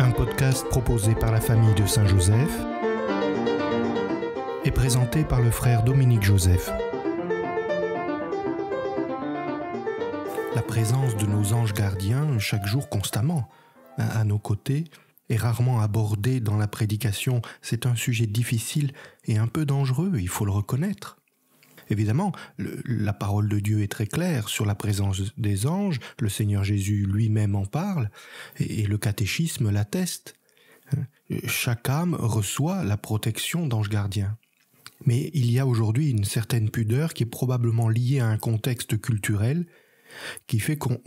un podcast proposé par la famille de Saint-Joseph et présenté par le frère Dominique Joseph. La présence de nos anges gardiens chaque jour constamment à nos côtés est rarement abordée dans la prédication. C'est un sujet difficile et un peu dangereux, il faut le reconnaître. Évidemment, la parole de Dieu est très claire sur la présence des anges, le Seigneur Jésus lui-même en parle, et, le catéchisme l'atteste. Hein, chaque âme reçoit la protection d'anges gardien. Mais il y a aujourd'hui une certaine pudeur qui est probablement liée à un contexte culturel qui fait qu'on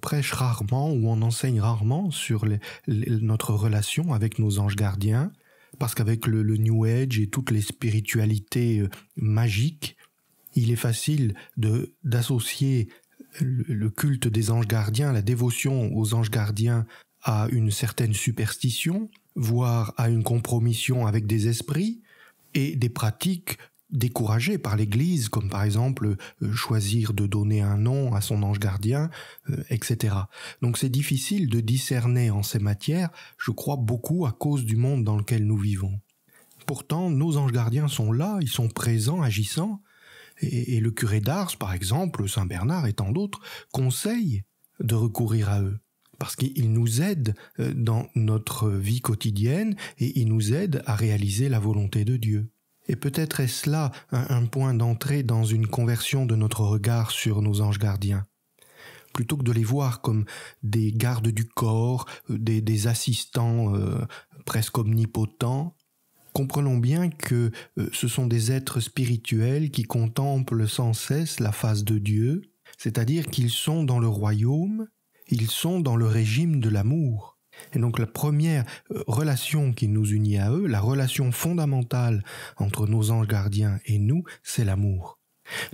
prêche rarement ou on enseigne rarement sur notre relation avec nos anges gardiens, parce qu'avec le, New Age et toutes les spiritualités euh, magiques, il est facile de d'associer le culte des anges gardiens, la dévotion aux anges gardiens à une certaine superstition, voire à une compromission avec des esprits et des pratiques découragées par l'Église, comme par exemple euh, choisir de donner un nom à son ange gardien, euh, etc. Donc c'est difficile de discerner en ces matières, je crois beaucoup à cause du monde dans lequel nous vivons. Pourtant, nos anges gardiens sont là, ils sont présents, agissants, et, le curé d'Ars, par exemple, Saint Bernard et tant d'autres, conseillent de recourir à eux parce qu'ils nous aident euh, dans notre vie quotidienne et ils nous aident à réaliser la volonté de Dieu. Et peut-être est-ce là un, point d'entrée dans une conversion de notre regard sur nos anges gardiens. Plutôt que de les voir comme des gardes du corps, euh, des, assistants euh, presque omnipotents, Comprenons bien que euh, ce sont des êtres spirituels qui contemplent sans cesse la face de Dieu, c'est-à-dire qu'ils sont dans le royaume, ils sont dans le régime de l'amour. Et donc la première euh, relation qui nous unit à eux, la relation fondamentale entre nos anges gardiens et nous, c'est l'amour.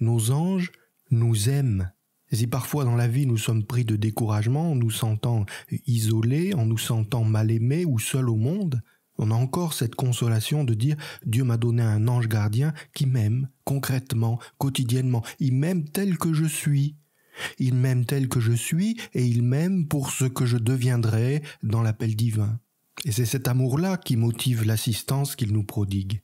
Nos anges nous aiment. si parfois dans la vie nous sommes pris de découragement en nous sentant isolés, en nous sentant mal aimés ou seuls au monde, on a encore cette consolation de dire Dieu m'a donné un ange gardien qui m'aime concrètement, quotidiennement, il m'aime tel que je suis. Il m'aime tel que je suis et il m'aime pour ce que je deviendrai dans l'appel divin. Et c'est cet amour-là qui motive l'assistance qu'il nous prodigue.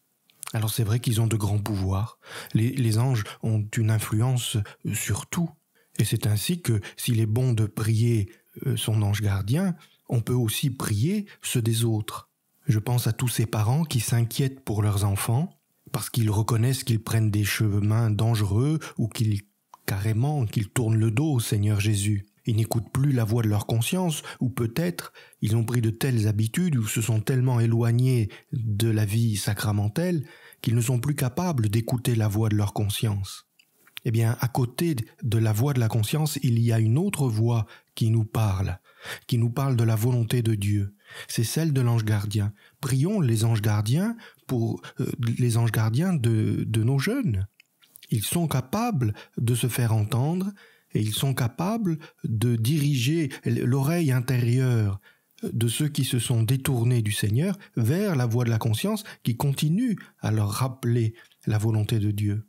Alors c'est vrai qu'ils ont de grands pouvoirs. Les, les, anges ont une influence sur tout. Et c'est ainsi que s'il est bon de prier euh, son ange gardien, on peut aussi prier ceux des autres. Je pense à tous ces parents qui s'inquiètent pour leurs enfants parce qu'ils reconnaissent qu'ils prennent des chemins dangereux ou qu'ils carrément qu'ils tournent le dos au Seigneur Jésus. Ils n'écoutent plus la voix de leur conscience, ou peut-être ils ont pris de telles habitudes ou se sont tellement éloignés de la vie sacramentelle qu'ils ne sont plus capables d'écouter la voix de leur conscience. Eh bien, à côté de la voix de la conscience, il y a une autre voix qui nous parle, qui nous parle de la volonté de Dieu c'est celle de l'ange gardien. Prions les anges gardiens pour euh, les anges gardiens de, de nos jeunes. Ils sont capables de se faire entendre et ils sont capables de diriger l'oreille intérieure de ceux qui se sont détournés du Seigneur vers la voie de la conscience qui continue à leur rappeler la volonté de Dieu.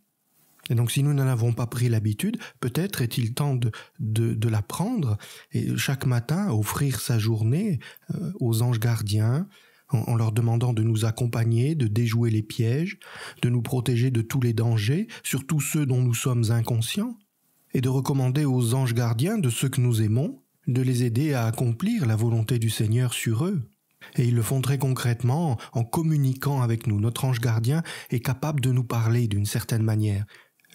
Et donc si nous n'en avons pas pris l'habitude, peut-être est-il temps de, de, la prendre et chaque matin offrir sa journée euh, aux anges gardiens en, en leur demandant de nous accompagner, de déjouer les pièges, de nous protéger de tous les dangers, surtout ceux dont nous sommes inconscients, et de recommander aux anges gardiens de ceux que nous aimons, de les aider à accomplir la volonté du Seigneur sur eux. Et ils le font très concrètement en communiquant avec nous. Notre ange gardien est capable de nous parler d'une certaine manière,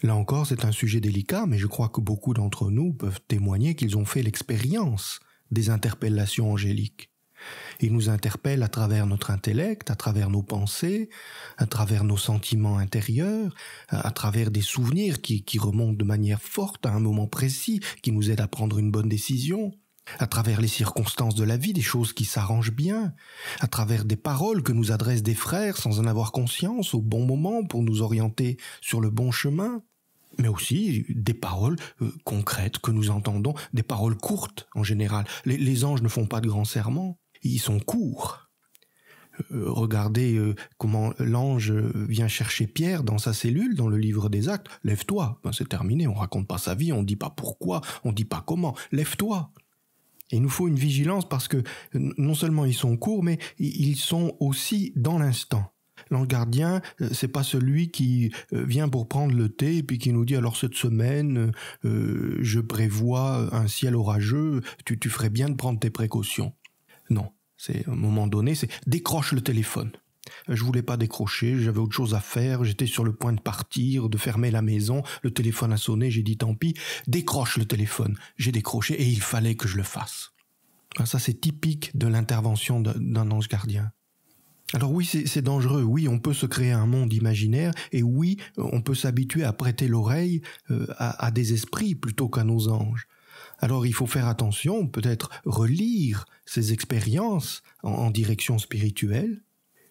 Là encore, c'est un sujet délicat, mais je crois que beaucoup d'entre nous peuvent témoigner qu'ils ont fait l'expérience des interpellations angéliques. Ils nous interpellent à travers notre intellect, à travers nos pensées, à travers nos sentiments intérieurs, à travers des souvenirs qui, remontent de manière forte à un moment précis, qui nous aident à prendre une bonne décision à travers les circonstances de la vie, des choses qui s'arrangent bien, à travers des paroles que nous adressent des frères sans en avoir conscience au bon moment pour nous orienter sur le bon chemin, mais aussi des paroles euh, concrètes que nous entendons, des paroles courtes en général. Les, anges ne font pas de grands serments, ils sont courts. Euh, regardez euh, comment l'ange vient chercher Pierre dans sa cellule, dans le livre des actes. Lève-toi, ben, c'est terminé, on raconte pas sa vie, on ne dit pas pourquoi, on ne dit pas comment. Lève-toi. il nous faut une vigilance parce que non seulement ils sont courts, mais ils sont aussi dans l'instant l'ange gardien, euh, c'est pas celui qui euh, vient pour prendre le thé et puis qui nous dit alors cette semaine, euh, je prévois un ciel orageux, tu, tu ferais bien de prendre tes précautions. Non, c'est à un moment donné, c'est décroche le téléphone. Je voulais pas décrocher, j'avais autre chose à faire, j'étais sur le point de partir, de fermer la maison, le téléphone a sonné, j'ai dit tant pis, décroche le téléphone. J'ai décroché et il fallait que je le fasse. Ah, ça, c'est typique de l'intervention d'un ange gardien. Alors oui, c'est dangereux, oui, on peut se créer un monde imaginaire, et oui, on peut s'habituer à prêter l'oreille euh, à, des esprits plutôt qu'à nos anges. Alors il faut faire attention, peut-être relire ces expériences en direction spirituelle,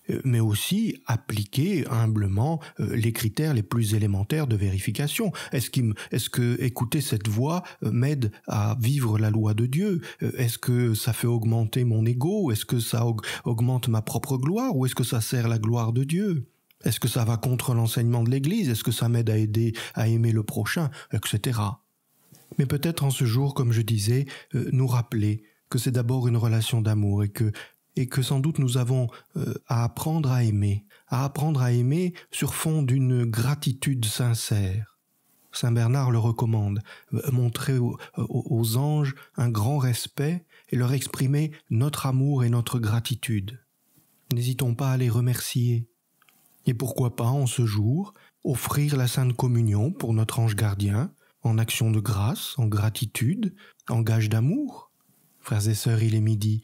euh, mais aussi appliquer humblement euh, les critères les plus élémentaires de vérification. Est-ce qu'écouter est que écouter cette voix euh, m'aide à vivre la loi de Dieu Est-ce que ça fait augmenter mon ego Est-ce que ça augmente ma propre gloire Ou est-ce que ça sert la gloire de Dieu Est-ce que ça va contre l'enseignement de l'Église Est-ce que ça m'aide à aider à aimer le prochain Etc. Mais peut-être en ce jour, comme je disais, nous rappeler que c'est d'abord une relation d'amour et que et que sans doute nous avons euh, à apprendre à aimer, à apprendre à aimer sur fond d'une gratitude sincère. Saint Bernard le recommande, euh, montrer aux, aux anges un grand respect et leur exprimer notre amour et notre gratitude. N'hésitons pas à les remercier. Et pourquoi pas, en ce jour, offrir la Sainte Communion pour notre ange gardien, en action de grâce, en gratitude, en gage d'amour Frères et sœurs, il est midi